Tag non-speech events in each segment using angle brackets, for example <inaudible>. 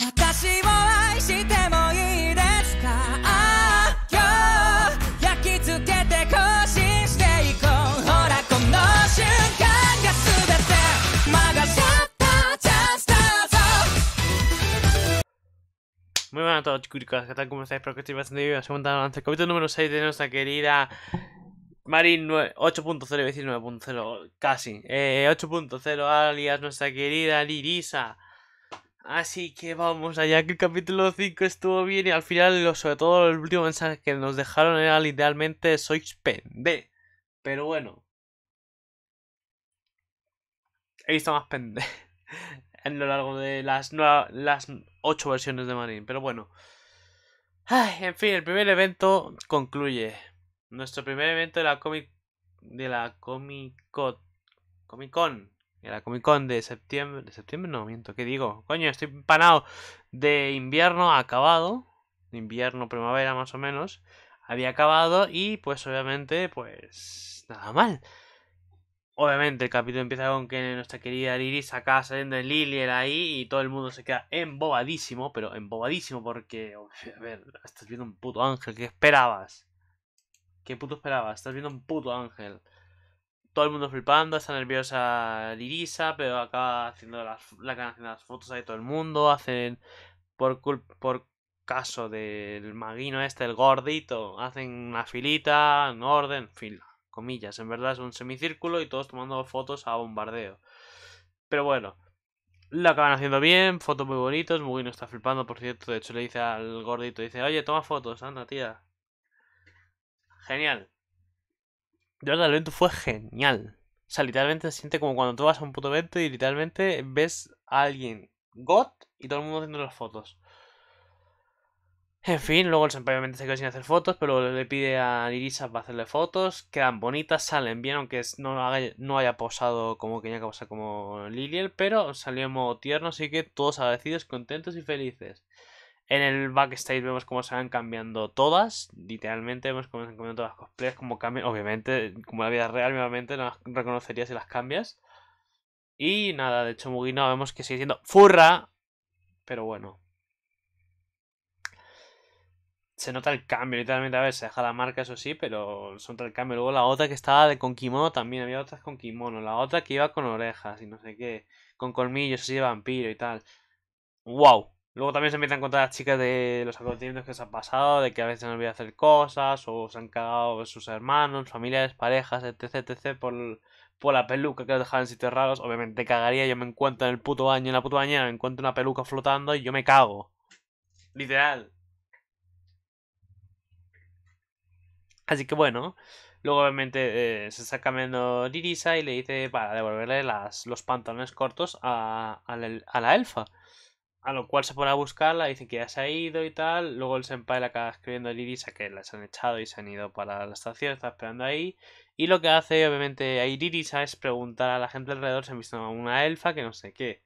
Muy buenas a todos chicos, ¿qué tal? ¿Cómo estáis? Espero que estéis bastante bien. Os el capítulo número 6 de nuestra querida Marin 8.0, y 19.0... casi. Eh, 8.0 alias nuestra querida Lirisa. Así que vamos allá, que el capítulo 5 estuvo bien y al final, sobre todo el último mensaje que nos dejaron era literalmente sois pende. Pero bueno. He visto más pende <laughs> en lo largo de las, las 8 versiones de Marin, pero bueno. Ay, en fin, el primer evento concluye. Nuestro primer evento de la Comic de la Comic Comic Con era Comic Con de septiembre. De septiembre no, miento, ¿qué digo? Coño, estoy empanado de invierno acabado. Invierno, primavera más o menos. Había acabado y pues obviamente, pues nada mal. Obviamente el capítulo empieza con que nuestra querida Iris acaba saliendo de era ahí y todo el mundo se queda embobadísimo, pero embobadísimo porque, <laughs> a ver, estás viendo un puto ángel, ¿qué esperabas? ¿Qué puto esperabas? Estás viendo un puto ángel todo el mundo flipando, está nerviosa Lirisa, pero acaba haciendo las, fotos ahí todo el mundo, hacen por, por caso del maguino este, el gordito, hacen una filita, en orden, fila, comillas, en verdad es un semicírculo y todos tomando fotos a bombardeo. Pero bueno, lo acaban haciendo bien, fotos muy bonitos, Mugino está flipando, por cierto, de hecho le dice al gordito, dice, oye, toma fotos, anda, tía. Genial de verdad, el evento fue genial. O sea, literalmente se siente como cuando tú vas a un puto evento y literalmente ves a alguien God y todo el mundo haciendo las fotos. En fin, luego el Senpai se quedó sin hacer fotos, pero le pide a Irisa para hacerle fotos. Quedan bonitas, salen bien, aunque no haya, no posado como que ya como Liliel, pero salió en modo tierno, así que todos agradecidos, contentos y felices. En el backstage vemos cómo se van cambiando todas, literalmente vemos cómo se van cambiando todas las cosplays, como cambian, obviamente, como la vida real, obviamente no las reconocerías si las cambias. Y nada, de hecho no, vemos que sigue siendo furra, pero bueno. Se nota el cambio, literalmente, a ver, se deja la marca, eso sí, pero se nota el cambio. Luego la otra que estaba de con kimono también, había otras con kimono, la otra que iba con orejas y no sé qué, con colmillos así de vampiro y tal. ¡Wow! Luego también se empiezan a contar las chicas de los acontecimientos que se han pasado, de que a veces han olvidado hacer cosas, o se han cagado sus hermanos, familiares, parejas, etc, etc, por, la peluca que los dejaban en sitios raros. Obviamente cagaría, yo me encuentro en el puto baño, en la puto bañera, me encuentro una peluca flotando y yo me cago. Literal. Así que bueno, luego obviamente eh, se está cambiando dirisa y le dice para devolverle las, los pantalones cortos a la elfa a lo cual se pone a buscarla, dice que ya se ha ido y tal. Luego el senpai le acaba escribiendo a Iris a que las han echado y se han ido para la estación, está esperando ahí. Y lo que hace, obviamente, a Irisa es preguntar a la gente alrededor si han visto una elfa que no sé qué.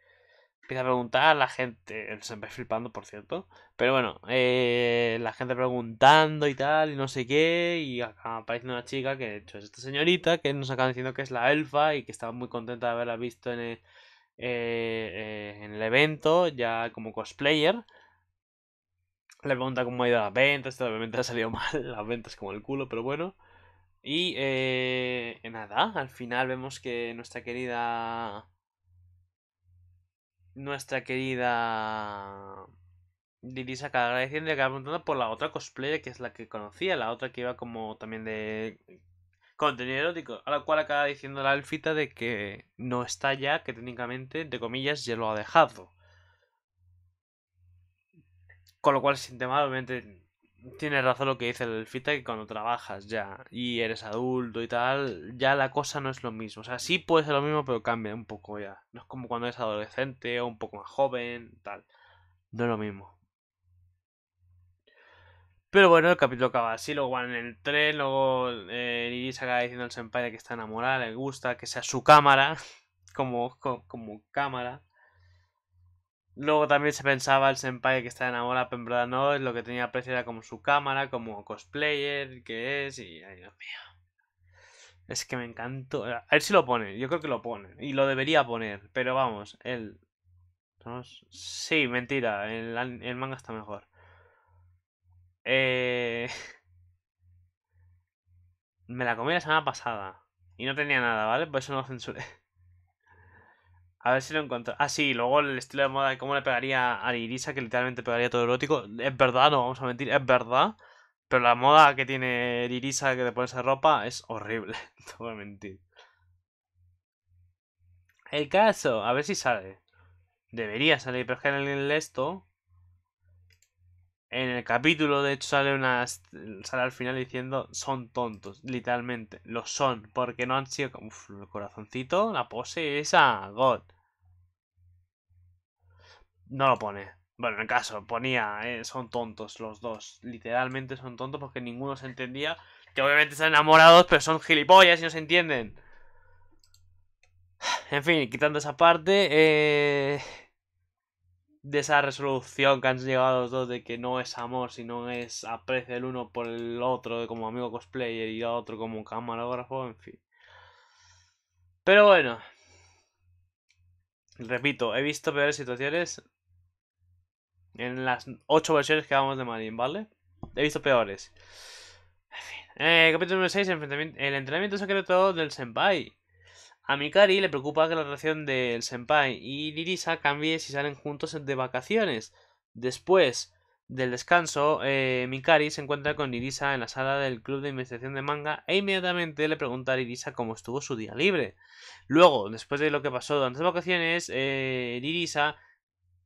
Empieza a preguntar a la gente, el senpai flipando, por cierto. Pero bueno, eh, la gente preguntando y tal, y no sé qué. Y acaba apareciendo una chica que, de hecho, es esta señorita que nos acaba diciendo que es la elfa y que estaba muy contenta de haberla visto en. El, eh, evento, ya como cosplayer. Le pregunta cómo ha ido las ventas, obviamente ha salido <laughs> mal, las ventas como el culo, pero bueno. Y eh, nada, al final vemos que nuestra querida... Nuestra querida... Dirisa saca agradeciendo y acaba preguntando por la otra cosplayer que es la que conocía, la otra que iba como también de Contenido erótico, a lo cual acaba diciendo la elfita de que no está ya, que técnicamente, de comillas, ya lo ha dejado. Con lo cual se siente mal, obviamente tiene razón lo que dice el elfita, que cuando trabajas ya y eres adulto y tal, ya la cosa no es lo mismo. O sea, sí puede ser lo mismo, pero cambia un poco ya. No es como cuando eres adolescente o un poco más joven, tal. No es lo mismo. Pero bueno, el capítulo acaba así, luego van en el tren, luego eh, se acaba diciendo al senpai que está enamorada, le gusta, que sea su cámara, <laughs> como, como, cámara. Luego también se pensaba el senpai que está enamorada, pero no es no, lo que tenía precio era como su cámara, como cosplayer, que es, y ay Dios mío. Es que me encantó. A ver si lo pone, yo creo que lo pone, y lo debería poner, pero vamos, él. Sí, mentira, el manga está mejor. Eh, <laughs> me la comí la semana pasada. Y no tenía nada, ¿vale? Por eso no lo censuré. <laughs> A ver si lo encuentro. Ah, sí, luego el estilo de moda de cómo le pegaría a Irisa, que literalmente pegaría todo erótico. Es verdad, no vamos a mentir, es verdad. Pero la moda que tiene Irisa que te pone esa ropa es horrible. <laughs> no voy a mentir. El caso, a ver si sale. Debería salir, pero es que en el esto en el capítulo, de hecho, sale, una, sale al final diciendo son tontos, literalmente, Los son, porque no han sido... Uf, el corazoncito, la pose esa, God. No lo pone. Bueno, en el caso, ponía, eh, son tontos los dos, literalmente son tontos porque ninguno se entendía, que obviamente están enamorados, pero son gilipollas y no se entienden. <sighs> En fin, quitando esa parte, eh de esa resolución que han llegado los dos de que no es amor, sino es aprecio el uno por el otro como amigo cosplayer y el otro como camarógrafo, en fin. Pero bueno, repito, he visto peores situaciones en las 8 versiones que vamos de Marine, ¿vale? He visto peores. En fin, eh, capítulo número 6, el entrenamiento secreto del Senpai. A Mikari le preocupa que la relación del senpai y Irisa cambie si salen juntos de vacaciones. Después del descanso, eh, Mikari se encuentra con Irisa en la sala del club de investigación de manga e inmediatamente le pregunta a Irisa cómo estuvo su día libre. Luego, después de lo que pasó durante las vacaciones, eh,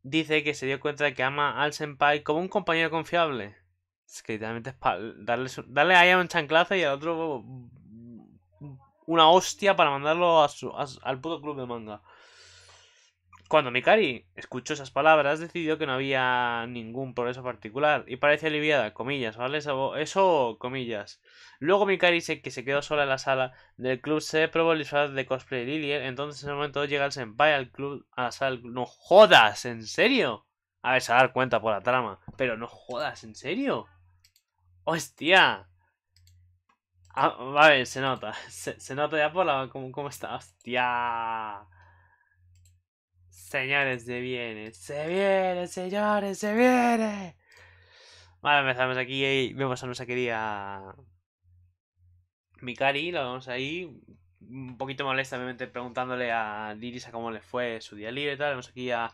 dice que se dio cuenta de que ama al senpai como un compañero confiable. Es que literalmente es para darle, darle a ella un chanclazo y al otro una hostia para mandarlo a al puto club de manga. Cuando Mikari escuchó esas palabras, decidió que no había ningún progreso particular y parece aliviada, comillas, ¿vale? Eso, eso comillas. Luego Mikari, se, que se quedó sola en la sala del club, se probó el disfraz de cosplay Lily. Entonces, en el momento, llega el senpai al club, a la sala. ¡No jodas! ¿En serio? A ver, se va a dar cuenta por la trama. Pero no jodas, ¿en serio? ¡Hostia! a ah, ver, se nota. Se, nota ya por la... ¿Cómo, está? ¡Hostia! Señores, se viene. Se viene, señores, se viene. Vale, empezamos aquí y eh, vemos a nuestra querida Mikari. Lo vemos ahí. Un poquito molesta, obviamente, preguntándole a Dirisa cómo le fue su día libre y tal. Vemos aquí a,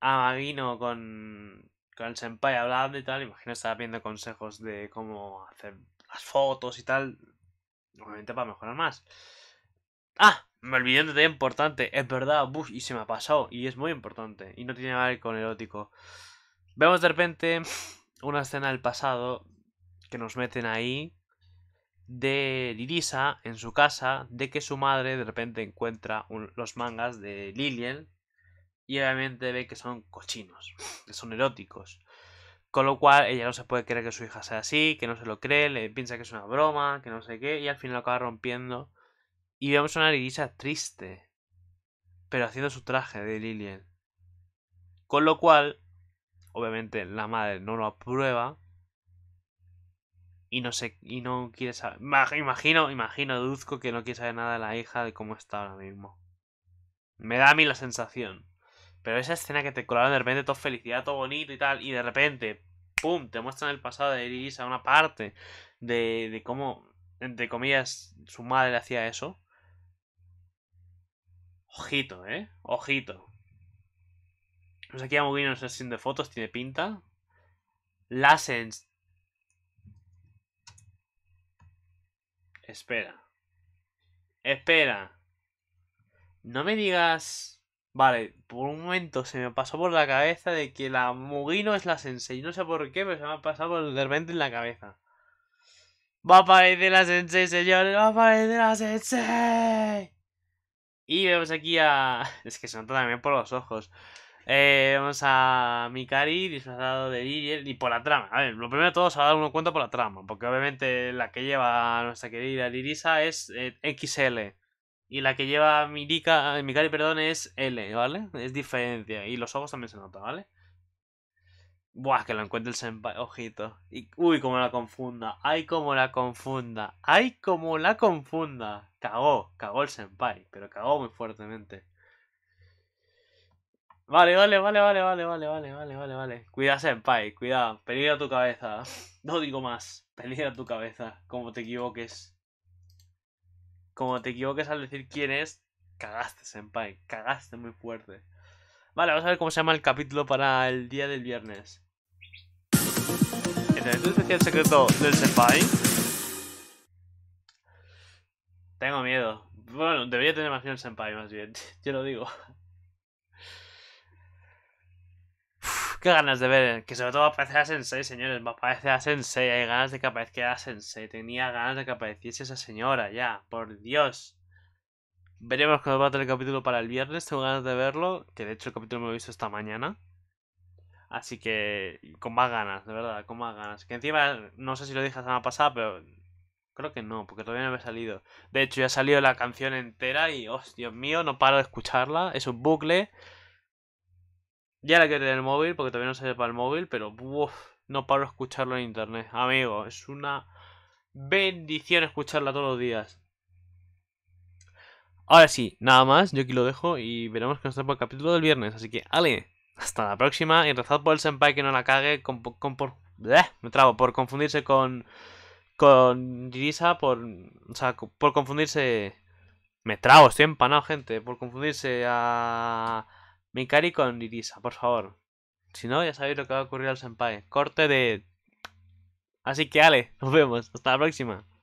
a Magino con, con el senpai hablando y tal, imagino estaba viendo consejos de cómo hacer las fotos y tal, obviamente para mejorar más. Ah, me olvidé de algo importante, es verdad, Bush, y se me ha pasado, y es muy importante, y no tiene nada que ver con erótico. Vemos de repente <sniffs> una escena del pasado que nos meten ahí de Lirisa en su casa, de que su madre de repente encuentra los mangas de Lilian, y obviamente ve que son cochinos, que son eróticos. Con lo cual ella no se puede creer que su hija sea así, que no se lo cree, le piensa que es una broma, que no sé qué, y al final lo acaba rompiendo. Y vemos a una Lilisa triste, pero haciendo su traje de Lillian. Con lo cual, obviamente la madre no lo aprueba. Y no sé, y no quiere saber. Imagino, imagino, deduzco que no quiere saber nada de la hija de cómo está ahora mismo. Me da a mí la sensación. Pero esa escena que te colaron de repente todo felicidad, todo bonito y tal, y de repente, ¡pum! te muestran el pasado de Elisa a una parte de, de cómo, entre comillas, su madre hacía eso. Ojito, ¿eh? Ojito. Pues aquí no una sesión de fotos, tiene pinta. Lassens. Espera. Espera. No me digas... Vale, por un momento se me pasó por la cabeza de que la Mugino es la Sensei. No sé por qué, pero se me ha pasado de repente en la cabeza. Va a aparecer la Sensei, señores. Va a aparecer la Sensei. Y vemos aquí a... <laughs> Es que se nota también por los ojos. Eh, vemos a Mikari disfrazado de Didier y por la trama. A ver, lo primero de todo se va a dar uno cuenta por la trama. Porque obviamente la que lleva nuestra querida Lirisa es eh, XL. Y la que lleva Mikari perdón, es L, ¿vale? Es diferencia. Y los ojos también se nota, ¿vale? Buah, que lo encuentre el senpai, ojito. Y, uy, como la confunda. Ay, como la confunda. Ay, como la confunda. Cagó, cagó el senpai, pero cagó muy fuertemente. Vale, vale, vale, vale, vale, vale, vale, vale, vale, vale. Cuida, senpai, cuidado. Peligro a tu cabeza. <laughs> No digo más. Peligro a tu cabeza, como te equivoques como te equivoques al decir quién es, cagaste, senpai, cagaste muy fuerte. Vale, vamos a ver cómo se llama el capítulo para el día del viernes. el especial secreto del senpai? Tengo miedo. Bueno, debería tener más miedo el senpai, más bien. <laughs> Yo lo digo. ganas de ver, que sobre todo a Sensei, señores, va a aparecer a Sensei, hay ganas de que aparezca a Sensei, tenía ganas de que apareciese esa señora, ya, por Dios. Veremos cuando va a tener el capítulo para el viernes, tengo ganas de verlo, que de hecho el capítulo me lo he visto esta mañana. Así que con más ganas, de verdad, con más ganas. Que encima, no sé si lo dije la semana pasada, pero creo que no, porque todavía no había salido. De hecho, ya ha salido la canción entera y, oh, Dios mío, no paro de escucharla. Es un bucle. Ya la quiero en el móvil, porque todavía no ve para el móvil, pero no paro de escucharlo en internet. Amigo, es una bendición escucharla todos los días. Ahora sí, nada más, yo aquí lo dejo y veremos que nos trae el capítulo del viernes. Así que, ale, hasta la próxima y rezad por el senpai que no la cague con, por... me trago, por confundirse con... Con dirisa por... O sea, por confundirse... Me trago, estoy empanado, gente. Por confundirse a cari con Irisa, por favor. Si no, ya sabéis lo que va a ocurrir al senpai. Corte de... Así que, Ale, nos vemos. Hasta la próxima.